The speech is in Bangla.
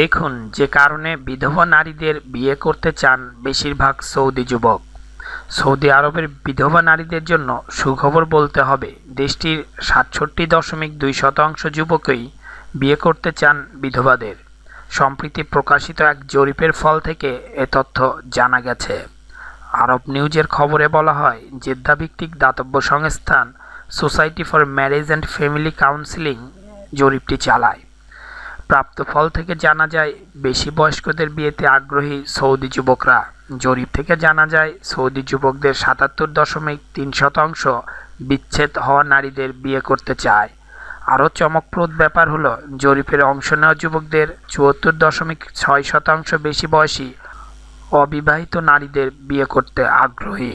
দেখুন যে কারণে বিধবা নারীদের বিয়ে করতে চান বেশিরভাগ সৌদি যুবক সৌদি আরবের বিধবা নারীদের জন্য সুখবর বলতে হবে দেশটির সাতষট্টি দশমিক দুই শতাংশ যুবকই বিয়ে করতে চান বিধবাদের সম্প্রীতি প্রকাশিত এক জরিপের ফল থেকে এ তথ্য জানা গেছে আরব নিউজের খবরে বলা হয় জেদ্দাভিত্তিক দাতব্য সংস্থান society for marriage and family counselling জরিপটি চালায় প্রাপ্ত ফল থেকে জানা যায় বেশি বয়স্কদের বিয়েতে আগ্রহী সৌদি যুবকরা জরিপ থেকে জানা যায় সৌদি যুবকদের সাতাত্তর দশমিক তিন শতাংশ বিচ্ছেদ হওয়া নারীদের বিয়ে করতে চায় আরও চমকপ্রদ ব্যাপার হলো জরিপের অংশ নেওয়া যুবকদের চুয়াত্তর দশমিক ছয় শতাংশ বেশি বয়সী অবিবাহিত নারীদের বিয়ে করতে আগ্রহী